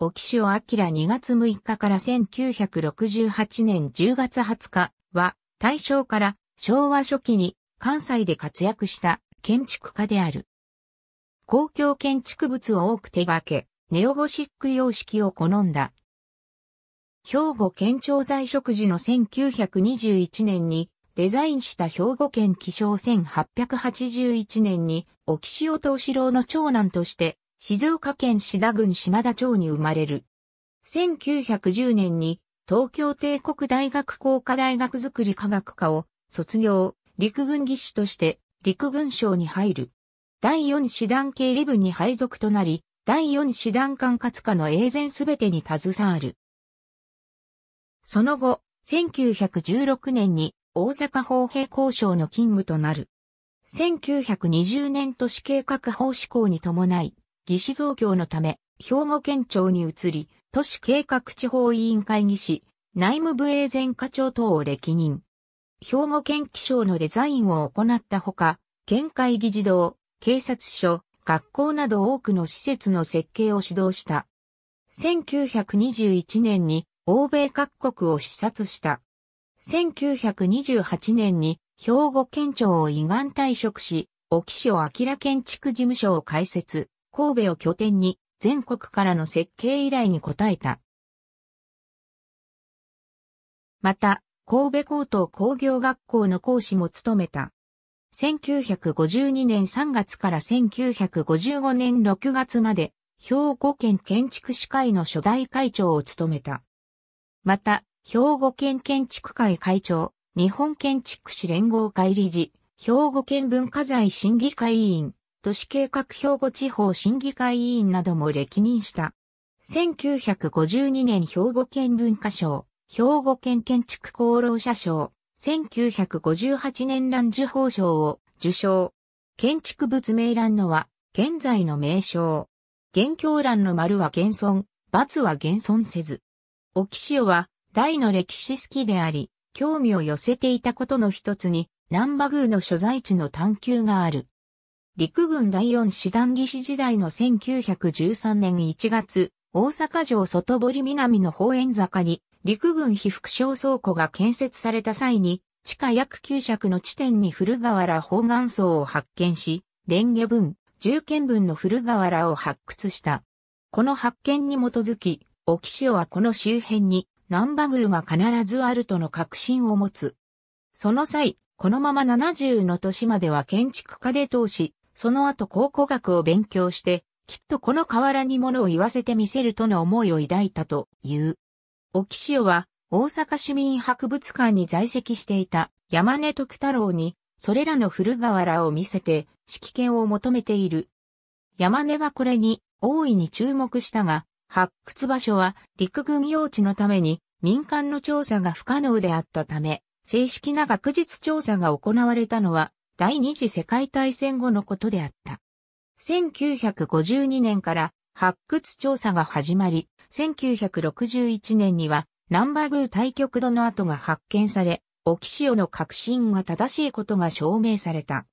沖塩明2月6日から1968年10月20日は、大正から昭和初期に関西で活躍した建築家である。公共建築物を多く手掛け、ネオゴシック様式を好んだ。兵庫県庁在職時の1921年にデザインした兵庫県気象1881年に沖塩東四郎の長男として静岡県志田郡島田町に生まれる。1910年に東京帝国大学工科大学づくり科学科を卒業、陸軍技師として陸軍省に入る。第4師団経理部に配属となり、第4師団管轄下の永全すべてに携わる。その後、1916年に大阪法兵交渉の勤務となる。1920年都市計画法施行に伴い、技師増強のため、兵庫県庁に移り、都市計画地方委員会議士、内務部営前課長等を歴任。兵庫県気象のデザインを行ったほか、県会議事堂、警察署、学校など多くの施設の設計を指導した。1921年に欧米各国を視察した。1928年に兵庫県庁を依願退職し、沖所明建築事務所を開設。神戸を拠点に全国からの設計依頼に応えた。また、神戸高等工業学校の講師も務めた。1952年3月から1955年6月まで、兵庫県建築士会の初代会長を務めた。また、兵庫県建築会会長、日本建築士連合会理事、兵庫県文化財審議会委員、都市計画兵庫地方審議会委員なども歴任した。1952年兵庫県文化賞、兵庫県建築功労者賞、1958年蘭受法賞を受賞。建築物名欄のは、現在の名称。現況欄の丸は現存、罰は現存せず。沖潮は、大の歴史好きであり、興味を寄せていたことの一つに、南波宮の所在地の探求がある。陸軍第四師団技師時代の1913年1月、大阪城外堀南の方円坂に、陸軍被服小倉庫が建設された際に、地下約9尺の地点に古河原方眼層を発見し、レンゲ分、重見分の古河原を発掘した。この発見に基づき、沖潮はこの周辺に、南波宮が必ずあるとの確信を持つ。その際、このまま70の年までは建築家で通し、その後考古学を勉強して、きっとこの河原に物を言わせてみせるとの思いを抱いたという。沖潮は大阪市民博物館に在籍していた山根徳太郎にそれらの古瓦を見せて指揮権を求めている。山根はこれに大いに注目したが、発掘場所は陸軍用地のために民間の調査が不可能であったため、正式な学術調査が行われたのは第二次世界大戦後のことであった。1952年から発掘調査が始まり、1961年には南グル。対極度の跡が発見され、沖潮の革新が正しいことが証明された。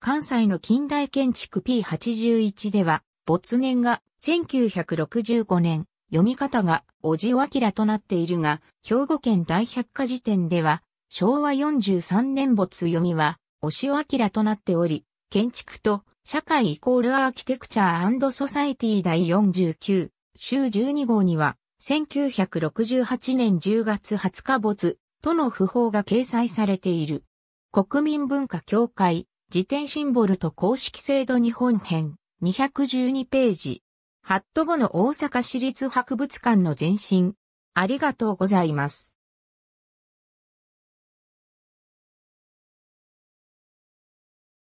関西の近代建築 P81 では、没年が1965年、読み方がおじわきらとなっているが、兵庫県大百科事典では、昭和43年没読みは、押尾明となっており、建築と社会イコールアーキテクチャーソサイティ第49、週12号には、1968年10月20日没、との訃報が掲載されている。国民文化協会、辞典シンボルと公式制度日本編、212ページ。ハット後の大阪市立博物館の前身。ありがとうございます。